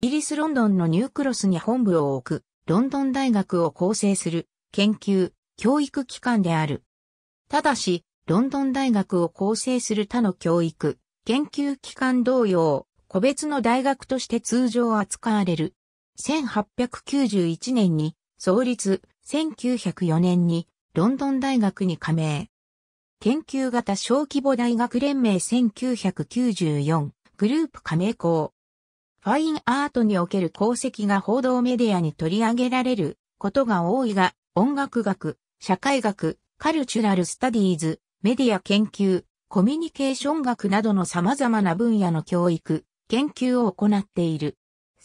イギリス・ロンドンのニュークロスに本部を置く、ロンドン大学を構成する、研究、教育機関である。ただし、ロンドン大学を構成する他の教育、研究機関同様、個別の大学として通常扱われる。1891年に創立、1904年にロンドン大学に加盟。研究型小規模大学連盟1994グループ加盟校。ファインアートにおける功績が報道メディアに取り上げられることが多いが、音楽学、社会学、カルチュラルスタディーズ、メディア研究、コミュニケーション学などの様々な分野の教育、研究を行っている。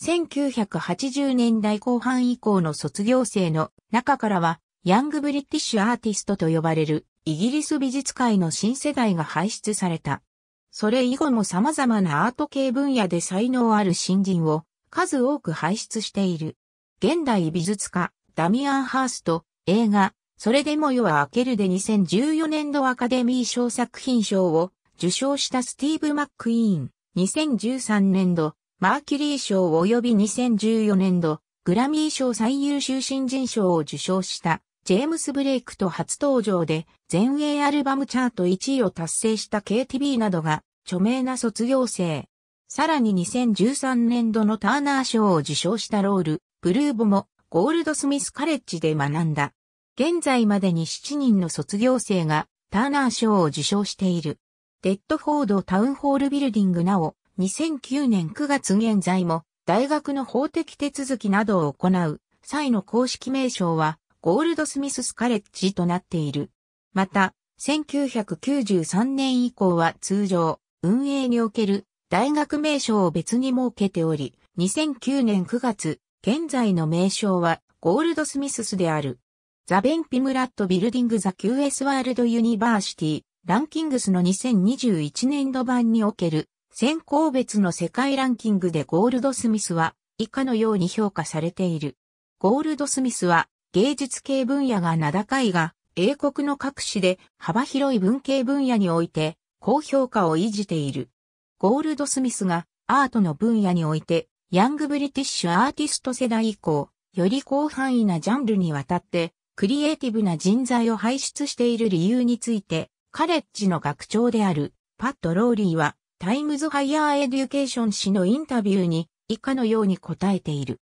1980年代後半以降の卒業生の中からは、ヤングブリティッシュアーティストと呼ばれるイギリス美術界の新世代が輩出された。それ以後も様々なアート系分野で才能ある新人を数多く輩出している。現代美術家、ダミアン・ハースト、映画、それでも夜は明けるで2014年度アカデミー賞作品賞を受賞したスティーブ・マック・イーン、2013年度、マーキュリー賞及び2014年度、グラミー賞最優秀新人賞を受賞したジェームス・ブレイクと初登場で全英アルバムチャート1位を達成した KTB などが著名な卒業生。さらに2013年度のターナー賞を受賞したロール、ブルーボもゴールドスミスカレッジで学んだ。現在までに7人の卒業生がターナー賞を受賞している。デッドフォードタウンホールビルディングなお、2009年9月現在も大学の法的手続きなどを行う際の公式名称はゴールドスミススカレッジとなっている。また、1993年以降は通常、運営における大学名称を別に設けており、2009年9月、現在の名称はゴールドスミススである。ザ・ベンピムラット・ビルディング・ザ・ QS ワールド・ユニバーシティ、ランキングスの2021年度版における、先行別の世界ランキングでゴールドスミスは、以下のように評価されている。ゴールドスミスは、芸術系分野が名高いが、英国の各市で幅広い文系分野において高評価を維持ている。ゴールドスミスがアートの分野においてヤングブリティッシュアーティスト世代以降、より広範囲なジャンルにわたってクリエイティブな人材を輩出している理由について、カレッジの学長であるパッド・ローリーはタイムズ・ハイヤー・エデュケーション誌のインタビューに以下のように答えている。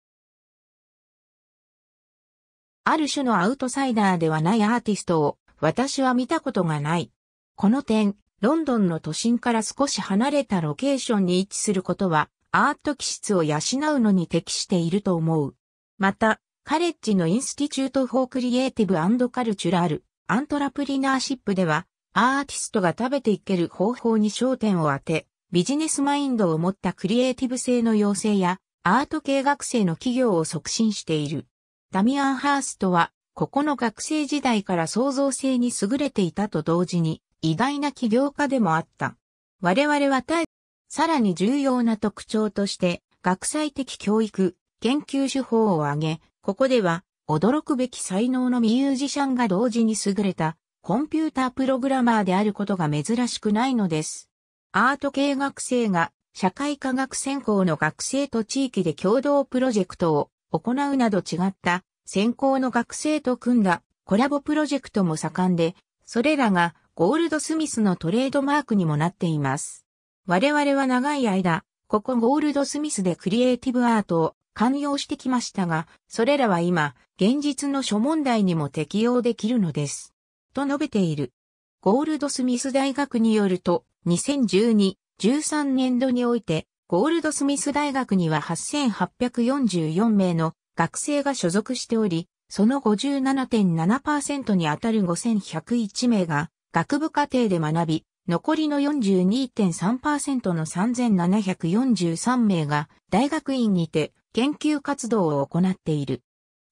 ある種のアウトサイダーではないアーティストを私は見たことがない。この点、ロンドンの都心から少し離れたロケーションに位置することはアート気質を養うのに適していると思う。また、カレッジのインスティチュート・フォー・クリエイティブ・カルチュラル・アントラプリナーシップでは、アーティストが食べていける方法に焦点を当て、ビジネスマインドを持ったクリエイティブ性の養成や、アート系学生の企業を促進している。ダミアン・ハーストは、ここの学生時代から創造性に優れていたと同時に、偉大な起業家でもあった。我々は絶え、さらに重要な特徴として、学際的教育、研究手法を挙げ、ここでは、驚くべき才能のミュージシャンが同時に優れた、コンピュータープログラマーであることが珍しくないのです。アート系学生が、社会科学専攻の学生と地域で共同プロジェクトを行うなど違った専攻の学生と組んだコラボプロジェクトも盛んで、それらがゴールドスミスのトレードマークにもなっています。我々は長い間、ここゴールドスミスでクリエイティブアートを寛容してきましたが、それらは今、現実の諸問題にも適用できるのです。と述べている。ゴールドスミス大学によると、2012-13年度において、ゴールドスミス大学には8844名の学生が所属しており、その57.7%にあたる5101名が学部課程で学び、残りの42.3%の3743名が大学院にて研究活動を行っている。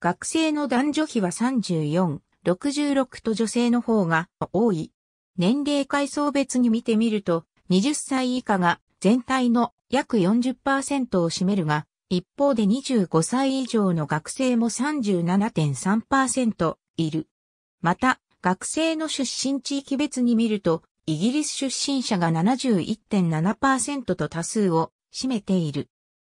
学生の男女比は34、66と女性の方が多い。年齢階層別に見てみると、20歳以下が全体の約40%を占めるが、一方で25歳以上の学生も37.3%いる。また、学生の出身地域別に見ると、イギリス出身者が71.7%と多数を占めている。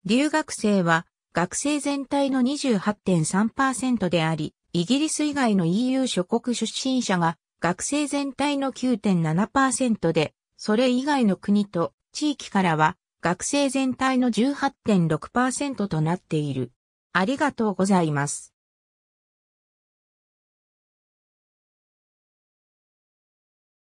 留学生は学生全体の28.3%であり、イギリス以外の EU 諸国出身者が学生全体の9.7%で、それ以外の国と地域からは学生全体の18.6%となっている。ありがとうございます。